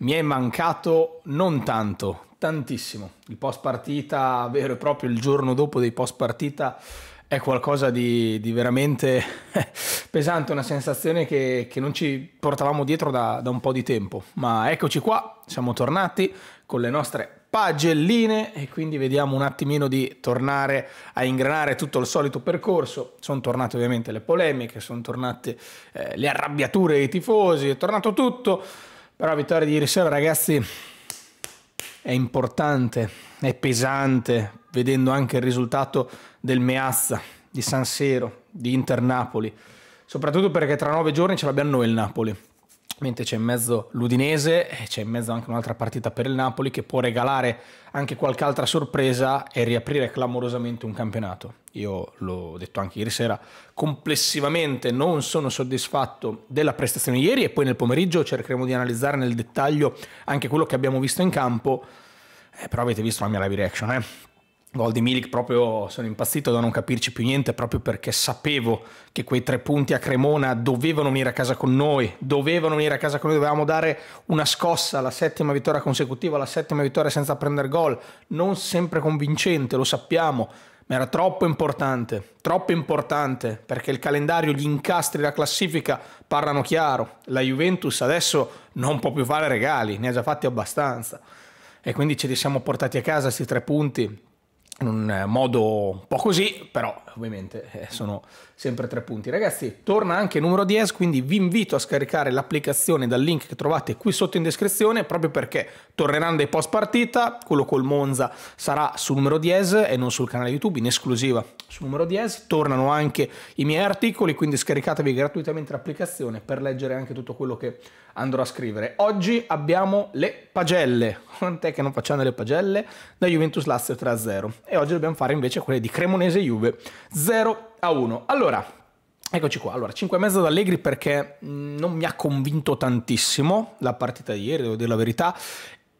Mi è mancato non tanto, tantissimo. Il post partita vero e proprio, il giorno dopo dei post partita è qualcosa di, di veramente pesante, una sensazione che, che, non ci portavamo dietro da, da un po' di tempo. Ma eccoci qua, siamo tornati con le nostre pagelline e quindi vediamo un attimino di tornare a ingranare tutto il solito percorso. Sono tornate ovviamente le polemiche, sono tornate eh, le arrabbiature dei tifosi, è tornato tutto. Però la vittoria di ieri sera, ragazzi, è importante, è pesante, vedendo anche il risultato del Meazza, di San Sero di Inter Napoli. Soprattutto perché tra nove giorni ce l'abbiamo noi il Napoli mentre c'è in mezzo l'Udinese e eh, c'è in mezzo anche un'altra partita per il Napoli che può regalare anche qualche altra sorpresa e riaprire clamorosamente un campionato. Io l'ho detto anche ieri sera, complessivamente non sono soddisfatto della prestazione ieri e poi nel pomeriggio cercheremo di analizzare nel dettaglio anche quello che abbiamo visto in campo, eh, però avete visto la mia live reaction, eh? gol di Milik proprio sono impazzito da non capirci più niente proprio perché sapevo che quei tre punti a Cremona dovevano venire a casa con noi, dovevano venire a casa con noi, dovevamo dare una scossa alla settima vittoria consecutiva, alla settima vittoria senza prendere gol, non sempre convincente, lo sappiamo, ma era troppo importante, troppo importante perché il calendario, gli incastri, la classifica parlano chiaro, la Juventus adesso non può più fare regali, ne ha già fatti abbastanza. E quindi ce li siamo portati a casa questi tre punti in un eh, modo un po' così, però ovviamente eh, sono sempre tre punti. Ragazzi, torna anche il numero 10, quindi vi invito a scaricare l'applicazione dal link che trovate qui sotto in descrizione, proprio perché torneranno dei post partita, quello col Monza sarà sul numero 10 e non sul canale YouTube, in esclusiva sul numero 10. Tornano anche i miei articoli, quindi scaricatevi gratuitamente l'applicazione per leggere anche tutto quello che andrò a scrivere. Oggi abbiamo le pagelle. Quant'è che non facciamo le pagelle? Da Juventus Lazio 3-0 e oggi dobbiamo fare invece quelle di Cremonese Juve 0 a 1. Allora, Eccoci qua, allora 5 e mezzo da perché mm, non mi ha convinto tantissimo la partita di ieri, devo dire la verità,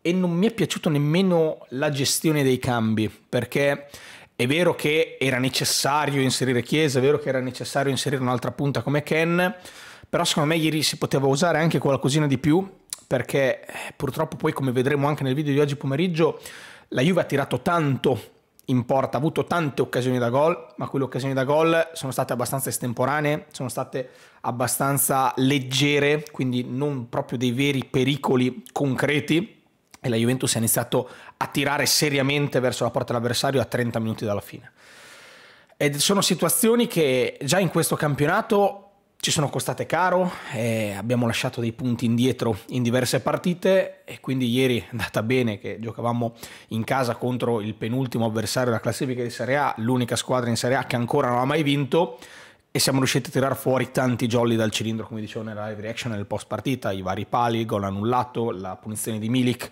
e non mi è piaciuto nemmeno la gestione dei cambi, perché è vero che era necessario inserire Chiesa, è vero che era necessario inserire un'altra punta come Ken, però secondo me ieri si poteva usare anche qualcosina di più, perché eh, purtroppo poi come vedremo anche nel video di oggi pomeriggio, la Juve ha tirato tanto in porta, ha avuto tante occasioni da gol, ma quelle occasioni da gol sono state abbastanza estemporanee, sono state abbastanza leggere, quindi non proprio dei veri pericoli concreti. E la Juventus ha iniziato a tirare seriamente verso la porta dell'avversario a 30 minuti dalla fine. Ed sono situazioni che già in questo campionato ci sono costate caro, eh, abbiamo lasciato dei punti indietro in diverse partite e quindi ieri è andata bene che giocavamo in casa contro il penultimo avversario della classifica di Serie A, l'unica squadra in Serie A che ancora non ha mai vinto e siamo riusciti a tirar fuori tanti jolly dal cilindro, come dicevo nella live reaction nel post partita, i vari pali, il gol annullato, la punizione di Milik.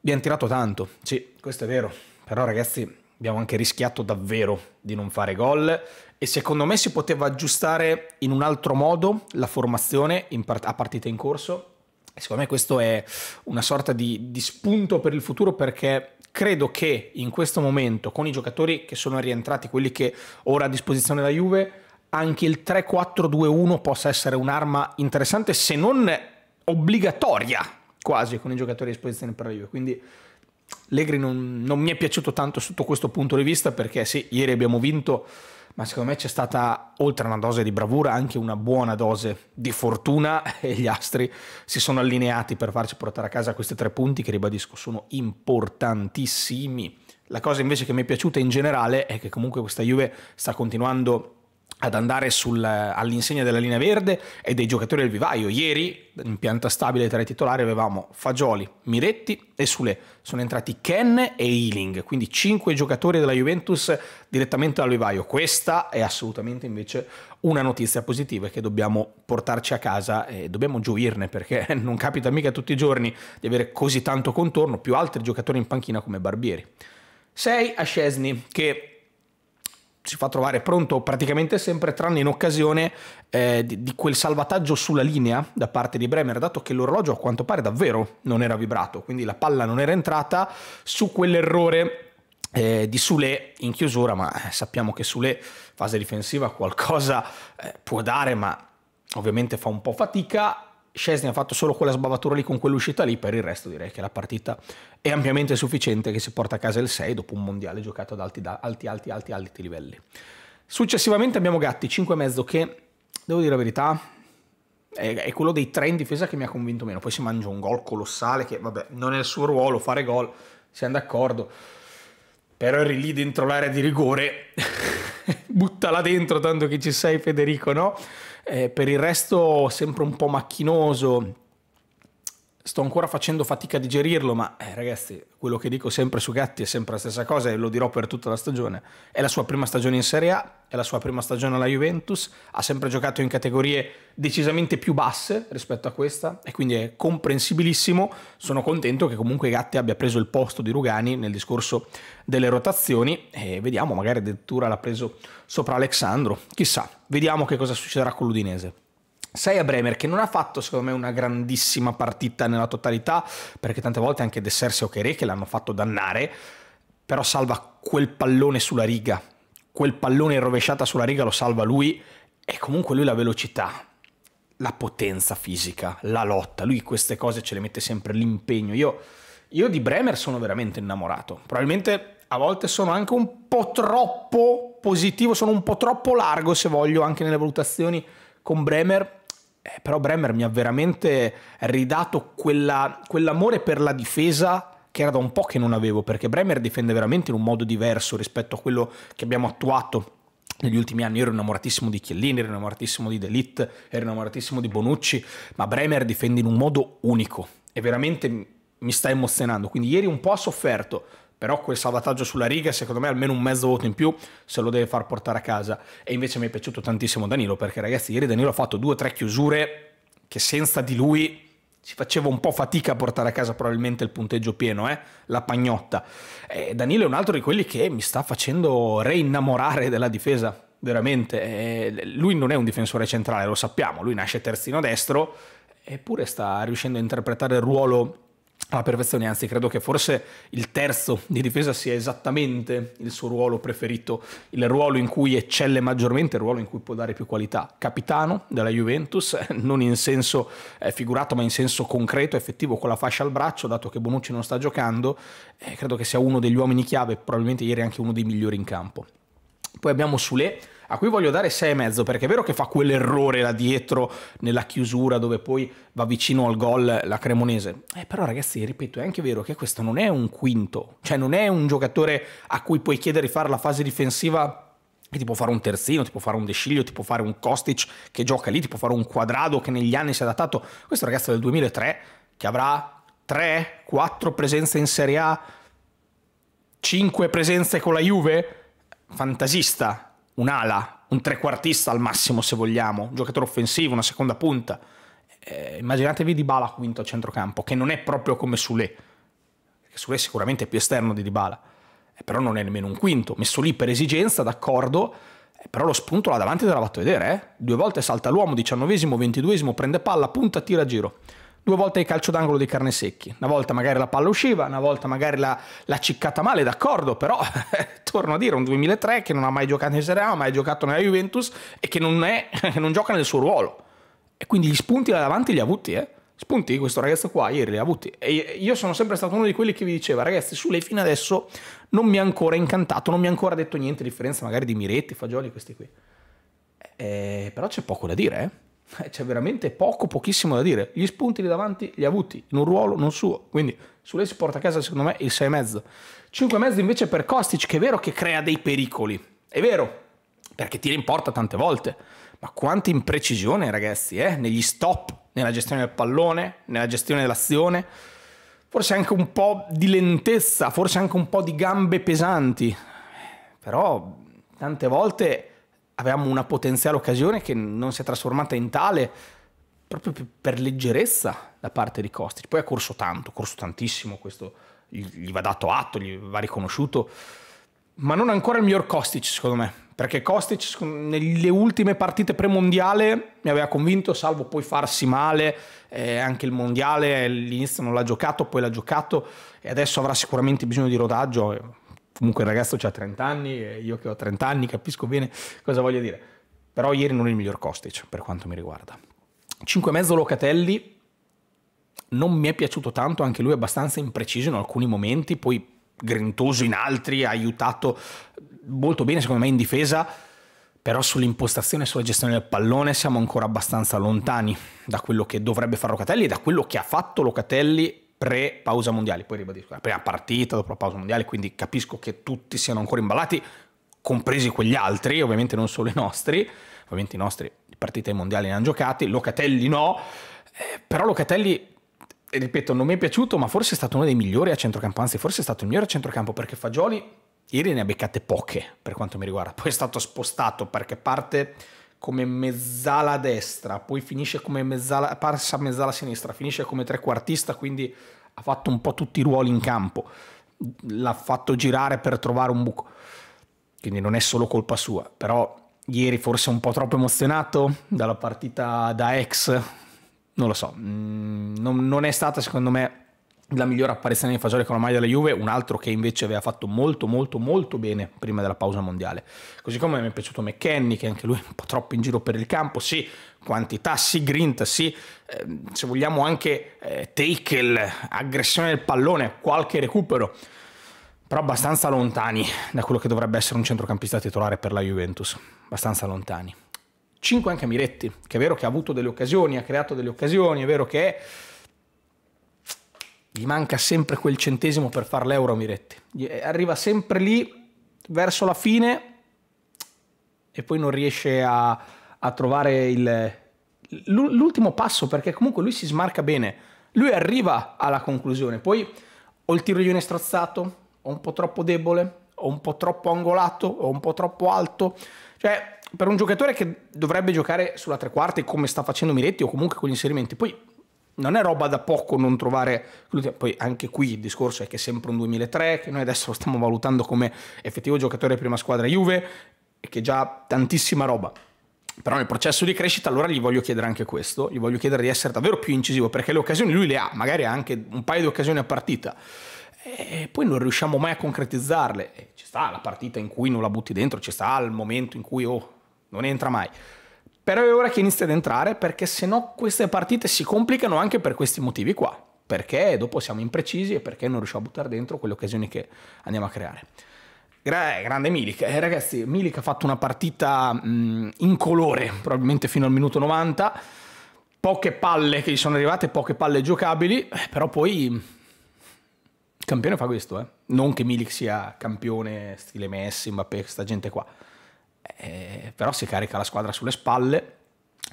Abbiamo tirato tanto, sì, questo è vero, però ragazzi abbiamo anche rischiato davvero di non fare gol e secondo me si poteva aggiustare in un altro modo la formazione part- a partita in corso. E secondo me questo è una sorta di, di spunto per il futuro perché credo che in questo momento con i giocatori che sono rientrati, quelli che ora a disposizione la Juve, anche il 3-4-2-1 possa essere un'arma interessante se non obbligatoria quasi con i giocatori a disposizione per la Juve. Quindi Allegri non, non mi è piaciuto tanto sotto questo punto di vista perché sì, ieri abbiamo vinto, ma secondo me c'è stata oltre a una dose di bravura anche una buona dose di fortuna e gli astri si sono allineati per farci portare a casa questi tre punti che ribadisco sono importantissimi. La cosa invece che mi è piaciuta in generale è che comunque questa Juve sta continuando ad andare sul, all'insegna della linea verde e dei giocatori del vivaio. Ieri in pianta stabile tra i titolari avevamo Fagioli, Miretti e Sule. Sono entrati Ken e Ealing, quindi cinque giocatori della Juventus direttamente dal vivaio. Questa è assolutamente invece una notizia positiva che dobbiamo portarci a casa e dobbiamo gioirne perché non capita mica tutti i giorni di avere così tanto contorno, più altri giocatori in panchina come Barbieri. 6 a Scesni che si fa trovare pronto praticamente sempre, tranne in occasione eh, di, di, quel salvataggio sulla linea da parte di Bremer, dato che l'orologio a quanto pare davvero non era vibrato, quindi la palla non era entrata su quell'errore. Eh, di Sule in chiusura, ma eh, sappiamo che Sule, fase difensiva, qualcosa eh, può dare, ma ovviamente fa un po' fatica Scesni ha fatto solo quella sbavatura lì con quell'uscita lì, per il resto direi che la partita è ampiamente sufficiente che si porta a casa il 6 dopo un mondiale giocato ad alti, alti, alti, alti, alti livelli. Successivamente abbiamo Gatti, 5,5 che, devo dire la verità, è, quello dei 3 in difesa che mi ha convinto meno. Poi si mangia un gol colossale che, vabbè, non è il suo ruolo fare gol, siamo d'accordo. Però eri lì dentro l'area di rigore, buttala dentro tanto che ci sei Federico, no? eh, per il resto sempre un po' macchinoso sto ancora facendo fatica a digerirlo, ma eh, ragazzi, quello che dico sempre su Gatti è sempre la stessa cosa e lo dirò per tutta la stagione. È la sua prima stagione in Serie A, è la sua prima stagione alla Juventus, ha sempre giocato in categorie decisamente più basse rispetto a questa e quindi è comprensibilissimo. Sono contento che comunque Gatti abbia preso il posto di Rugani nel discorso delle rotazioni e vediamo, magari addirittura l'ha preso sopra Alessandro, chissà, vediamo che cosa succederà con l'Udinese. Sei a Bremer che non ha fatto secondo me una grandissima partita nella totalità perché tante volte anche Dessers e Ocheré che l'hanno fatto dannare però salva quel pallone sulla riga quel pallone rovesciata sulla riga lo salva lui e comunque lui la velocità la potenza fisica la lotta lui queste cose ce le mette sempre l'impegno io, io di Bremer sono veramente innamorato probabilmente a volte sono anche un po' troppo positivo sono un po' troppo largo se voglio anche nelle valutazioni con Bremer eh, però Bremer mi ha veramente ridato quella, quell'amore per la difesa che era da un po' che non avevo, perché Bremer difende veramente in un modo diverso rispetto a quello che abbiamo attuato negli ultimi anni. Io ero innamoratissimo di Chiellini, ero innamoratissimo di Delitt, ero innamoratissimo di Bonucci, ma Bremer difende in un modo unico e veramente mi sta emozionando. Quindi ieri un po' ha sofferto, però quel salvataggio sulla riga secondo me almeno un mezzo voto in più se lo deve far portare a casa e invece mi è piaciuto tantissimo Danilo perché ragazzi ieri Danilo ha fatto due o tre chiusure che senza di lui si faceva un po' fatica a portare a casa probabilmente il punteggio pieno, eh? la pagnotta. E Danilo è un altro di quelli che mi sta facendo reinnamorare della difesa, veramente. E lui non è un difensore centrale, lo sappiamo, lui nasce terzino destro, eppure sta riuscendo a interpretare il ruolo alla ah, perfezione, anzi credo che forse il terzo di difesa sia esattamente il suo ruolo preferito, il ruolo in cui eccelle maggiormente, il ruolo in cui può dare più qualità. Capitano della Juventus, eh, non in senso eh, figurato ma in senso concreto, effettivo, con la fascia al braccio, dato che Bonucci non sta giocando, eh, credo che sia uno degli uomini chiave, probabilmente ieri anche uno dei migliori in campo. Poi abbiamo Sule a cui voglio dare 6,5 perché è vero che fa quell'errore là dietro nella chiusura dove poi va vicino al gol la Cremonese. Eh, però ragazzi, ripeto, è anche vero che questo non è un quinto, cioè non è un giocatore a cui puoi chiedere di fare la fase difensiva che ti può fare un terzino, ti può fare un Desciglio, ti può fare un Kostic che gioca lì, ti può fare un Quadrado che negli anni si è adattato. Questo ragazzo del 2003 che avrà 3, 4 presenze in Serie A, 5 presenze con la Juve, fantasista un'ala, un trequartista al massimo se vogliamo, un giocatore offensivo, una seconda punta. Eh, immaginatevi Dybala quinto a centrocampo, che non è proprio come Sule, perché Sule sicuramente è più esterno di Dybala, eh, però non è nemmeno un quinto, messo lì per esigenza, d'accordo, eh, però lo spunto là davanti te l'ha fatto vedere, eh. due volte salta l'uomo, diciannovesimo, ventiduesimo, prende palla, punta, tira giro due volte il calcio d'angolo di carne secchi. Una volta magari la palla usciva, una volta magari la, la ciccata male, d'accordo, però torno a dire, un 2003 che non ha mai giocato in Serie A, mai giocato nella Juventus e che non, è, che non gioca nel suo ruolo. E quindi gli spunti là davanti li ha avuti, eh. Spunti, questo ragazzo qua ieri li ha avuti. E io sono sempre stato uno di quelli che vi diceva, ragazzi, su lei fino adesso non mi ha ancora incantato, non mi ha ancora detto niente, a differenza magari di Miretti, Fagioli, questi qui. Eh, però c'è poco da dire, eh. Eh, c'è veramente poco, pochissimo da dire. Gli spunti lì davanti li ha avuti in un ruolo non suo. Quindi su lei si porta a casa, secondo me, il 6,5. 5,5 invece per Kostic, che è vero che crea dei pericoli. È vero, perché tira in porta tante volte. Ma quanta imprecisione, ragazzi, eh? negli stop, nella gestione del pallone, nella gestione dell'azione. Forse anche un po' di lentezza, forse anche un po' di gambe pesanti. Però tante volte avevamo una potenziale occasione che non si è trasformata in tale proprio per leggerezza da parte di Kostic. Poi ha corso tanto, ha corso tantissimo, questo gli va dato atto, gli va riconosciuto, ma non ancora il miglior Kostic secondo me, perché Kostic nelle ultime partite premondiale mi aveva convinto, salvo poi farsi male, eh, anche il mondiale all'inizio non l'ha giocato, poi l'ha giocato e adesso avrà sicuramente bisogno di rodaggio eh, comunque il ragazzo ha 30 anni, e io che ho 30 anni capisco bene cosa voglio dire, però ieri non è il miglior Kostic per quanto mi riguarda. 5,5 Locatelli, non mi è piaciuto tanto, anche lui è abbastanza impreciso in alcuni momenti, poi grintoso in altri, ha aiutato molto bene secondo me in difesa, però sull'impostazione e sulla gestione del pallone siamo ancora abbastanza lontani da quello che dovrebbe fare Locatelli e da quello che ha fatto Locatelli pre-pausa mondiale, poi ribadisco, la prima partita dopo la pausa mondiale, quindi capisco che tutti siano ancora imballati, compresi quegli altri, ovviamente non solo i nostri, ovviamente i nostri partite mondiali ne hanno giocati, Locatelli no, eh, però Locatelli, ripeto, non mi è piaciuto, ma forse è stato uno dei migliori a centrocampo, anzi forse è stato il migliore a centrocampo perché Fagioli ieri ne ha beccate poche per quanto mi riguarda, poi è stato spostato perché parte come mezzala destra, poi finisce come mezzala, parsa mezzala sinistra, finisce come trequartista, quindi ha fatto un po' tutti i ruoli in campo, l'ha fatto girare per trovare un buco, quindi non è solo colpa sua, però ieri forse un po' troppo emozionato dalla partita da ex, non lo so, mm, non, non è stata secondo me la migliore apparizione di Fagioli con la maglia della Juve, un altro che invece aveva fatto molto molto molto bene prima della pausa mondiale. Così come mi è piaciuto McKenny, che anche lui è un po' troppo in giro per il campo, sì, quantità, sì, grint, sì, eh, se vogliamo anche eh, tackle, aggressione del pallone, qualche recupero, però abbastanza lontani da quello che dovrebbe essere un centrocampista titolare per la Juventus, abbastanza lontani. 5 anche Miretti, che è vero che ha avuto delle occasioni, ha creato delle occasioni, è vero che... È gli manca sempre quel centesimo per fare l'euro Miretti. Eh, arriva sempre lì verso la fine e poi non riesce a, a trovare il, l'ultimo passo perché comunque lui si smarca bene. Lui arriva alla conclusione, poi o il tiro di strozzato, o un po' troppo debole, o un po' troppo angolato, o un po' troppo alto. Cioè, per un giocatore che dovrebbe giocare sulla tre quarti come sta facendo Miretti o comunque con gli inserimenti, poi non è roba da poco non trovare Poi anche qui il discorso è che è sempre un 2003, che noi adesso lo stiamo valutando come effettivo giocatore prima squadra Juve, e che già tantissima roba. Però nel processo di crescita allora gli voglio chiedere anche questo, gli voglio chiedere di essere davvero più incisivo, perché le occasioni lui le ha, magari ha anche un paio di occasioni a partita, e poi non riusciamo mai a concretizzarle. E ci sta la partita in cui non la butti dentro, ci sta il momento in cui oh, non entra mai. Però è ora che inizi ad entrare perché se no queste partite si complicano anche per questi motivi qua, perché dopo siamo imprecisi e perché non riusciamo a buttare dentro quelle occasioni che andiamo a creare. Gra- grande Milik, eh, ragazzi, Milik ha fatto una partita mh, incolore, probabilmente fino al minuto 90, poche palle che gli sono arrivate, poche palle giocabili, eh, però poi il campione fa questo, eh. non che Milik sia campione stile Messi, Mbappé, questa gente qua eh, però si carica la squadra sulle spalle,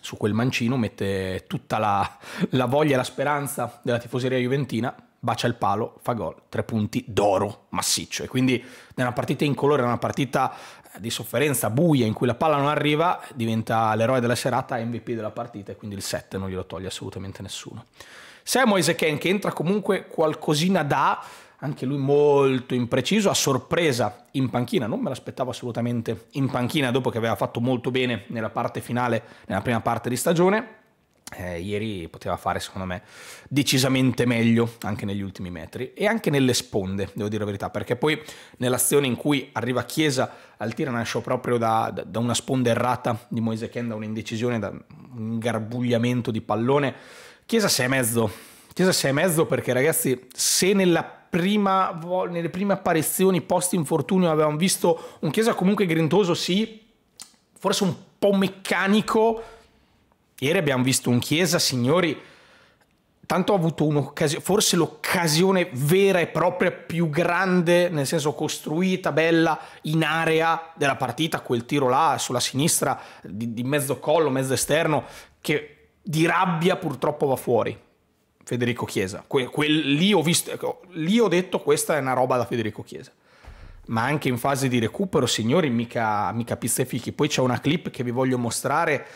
su quel mancino mette tutta la, la voglia e la speranza della tifoseria juventina, bacia il palo, fa gol, tre punti d'oro massiccio. E quindi nella partita in colore, una partita eh, di sofferenza buia in cui la palla non arriva, diventa l'eroe della serata, MVP della partita e quindi il 7 non glielo toglie assolutamente nessuno. Se Ezeken che entra comunque qualcosina da anche lui molto impreciso, a sorpresa in panchina, non me l'aspettavo assolutamente in panchina dopo che aveva fatto molto bene nella parte finale, nella prima parte di stagione. Eh, ieri poteva fare secondo me decisamente meglio anche negli ultimi metri e anche nelle sponde, devo dire la verità, perché poi nell'azione in cui arriva Chiesa al tiro nasce proprio da, da, da, una sponda errata di Moise Ken, da un'indecisione, da un garbugliamento di pallone. Chiesa 6 e mezzo, Chiesa 6 e mezzo perché ragazzi se nella prima, nelle prime apparizioni post-infortunio avevamo visto un Chiesa comunque grintoso, sì, forse un po' meccanico. Ieri abbiamo visto un Chiesa, signori, tanto ha avuto un'occasione, forse l'occasione vera e propria più grande, nel senso costruita, bella, in area della partita, quel tiro là sulla sinistra di, di mezzo collo, mezzo esterno, che di rabbia purtroppo va fuori. Federico Chiesa. Que- quel, lì, ho visto, ecco, lì ho detto questa è una roba da Federico Chiesa. Ma anche in fase di recupero, signori, mica, mica pizza e fichi. Poi c'è una clip che vi voglio mostrare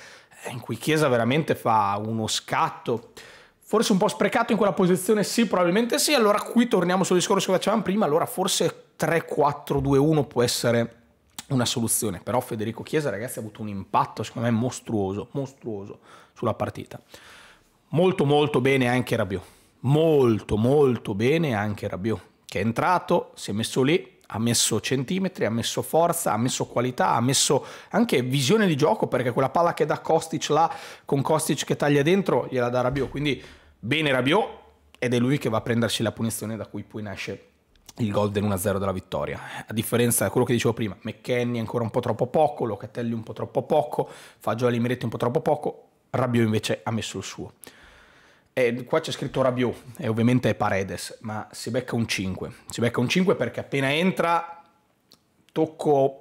eh, in cui Chiesa veramente fa uno scatto. Forse un po' sprecato in quella posizione, sì, probabilmente sì. Allora qui torniamo sul discorso che facevamo prima. Allora forse 3-4-2-1 può essere una soluzione. Però Federico Chiesa, ragazzi, ha avuto un impatto, secondo me, mostruoso, mostruoso sulla partita molto molto bene anche Rabiot. Molto molto bene anche Rabiot, che è entrato, si è messo lì, ha messo centimetri, ha messo forza, ha messo qualità, ha messo anche visione di gioco, perché quella palla che dà Kostic là, con Kostic che taglia dentro, gliela dà Rabiot. Quindi bene Rabiot, ed è lui che va a prendersi la punizione da cui poi nasce il gol del 1 0 della vittoria. A differenza di quello che dicevo prima, McKenny ancora un po' troppo poco, Locatelli un po' troppo poco, Fagioli Miretti un po' troppo poco, Rabiot invece ha messo il suo. E eh, qua c'è scritto Rabiot e ovviamente è Paredes, ma si becca un 5. Si becca un 5 perché appena entra tocco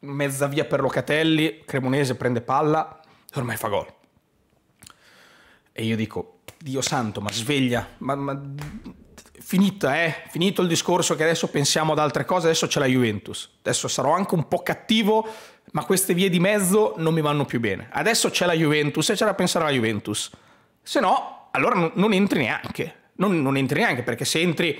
mezza via per Locatelli, Cremonese prende palla e ormai fa gol. E io dico, Dio santo, ma sveglia, ma, ma finita, eh? Finito il discorso che adesso pensiamo ad altre cose, adesso c'è la Juventus. Adesso sarò anche un po' cattivo, ma queste vie di mezzo non mi vanno più bene. Adesso c'è la Juventus e c'è da pensare alla Juventus se no allora non entri neanche, non, non entri neanche perché se entri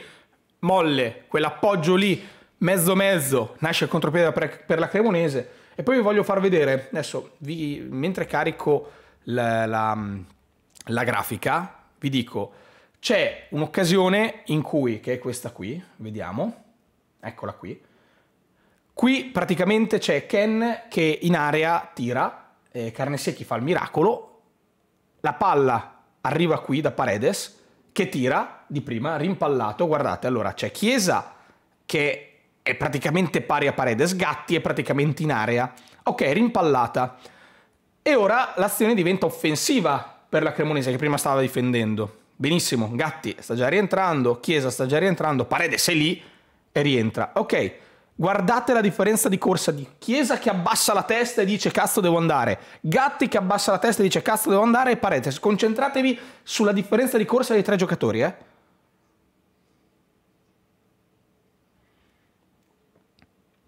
molle, quell'appoggio lì, mezzo mezzo, nasce il contropiede per, per la Cremonese e poi vi voglio far vedere, adesso vi, mentre carico la, la, la grafica, vi dico, c'è un'occasione in cui, che è questa qui, vediamo, eccola qui, qui praticamente c'è Ken che in area tira, eh, Carnesecchi fa il miracolo, la palla arriva qui da Paredes che tira di prima rimpallato, guardate, allora c'è Chiesa che è praticamente pari a Paredes, Gatti è praticamente in area. Ok, rimpallata. E ora l'azione diventa offensiva per la Cremonese che prima stava difendendo. Benissimo, Gatti sta già rientrando, Chiesa sta già rientrando, Paredes è lì e rientra. Ok, Guardate la differenza di corsa di Chiesa che abbassa la testa e dice cazzo devo andare, Gatti che abbassa la testa e dice cazzo devo andare e Paredes. Concentratevi sulla differenza di corsa dei tre giocatori, eh.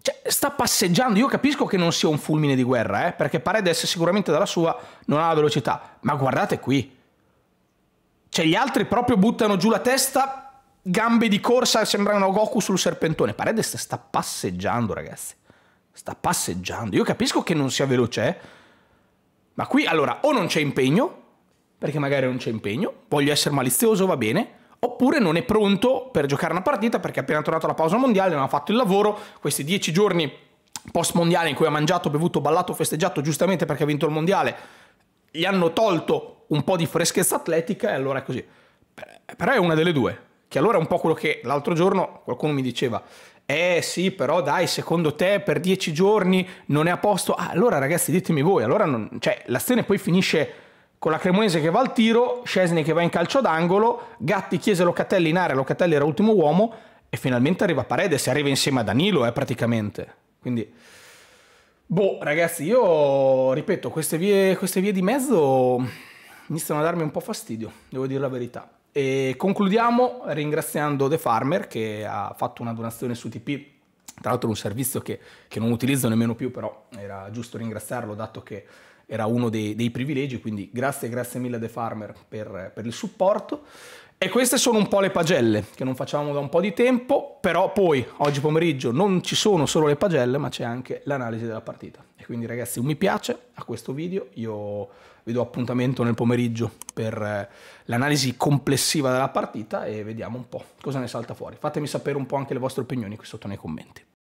Cioè, sta passeggiando, io capisco che non sia un fulmine di guerra, eh, perché Paredes sicuramente dalla sua non ha la velocità, ma guardate qui. Cioè, gli altri proprio buttano giù la testa gambe di corsa sembrano Goku sul serpentone. Paredes sta passeggiando, ragazzi. Sta passeggiando. Io capisco che non sia veloce, eh? ma qui allora o non c'è impegno, perché magari non c'è impegno, voglio essere malizioso, va bene, oppure non è pronto per giocare una partita perché è appena tornato alla pausa mondiale, non ha fatto il lavoro, questi dieci giorni post mondiale in cui ha mangiato, bevuto, ballato, festeggiato giustamente perché ha vinto il mondiale, gli hanno tolto un po' di freschezza atletica e allora è così. Però è una delle due. Che allora è un po' quello che l'altro giorno qualcuno mi diceva, eh sì, però dai, secondo te per dieci giorni non è a posto. Ah, allora ragazzi, ditemi voi, allora non... cioè, l'azione poi finisce con la Cremonese che va al tiro, Scesni che va in calcio d'angolo, Gatti chiese Locatelli in area, Locatelli era ultimo uomo e finalmente arriva Paredes, arriva insieme a Danilo eh, praticamente. Quindi, boh ragazzi, io ripeto, queste vie, queste vie di mezzo iniziano a darmi un po' fastidio, devo dire la verità. E concludiamo ringraziando The Farmer che ha fatto una donazione su TP tra l'altro un servizio che, che, non utilizzo nemmeno più, però era giusto ringraziarlo dato che era uno dei, dei privilegi, quindi grazie, grazie mille The Farmer per, per, il supporto. E queste sono un po' le pagelle che non facciamo da un po' di tempo, però poi oggi pomeriggio non ci sono solo le pagelle, ma c'è anche l'analisi della partita. Quindi ragazzi un mi piace a questo video, io vi do appuntamento nel pomeriggio per eh, l'analisi complessiva della partita e vediamo un po' cosa ne salta fuori. Fatemi sapere un po' anche le vostre opinioni qui sotto nei commenti.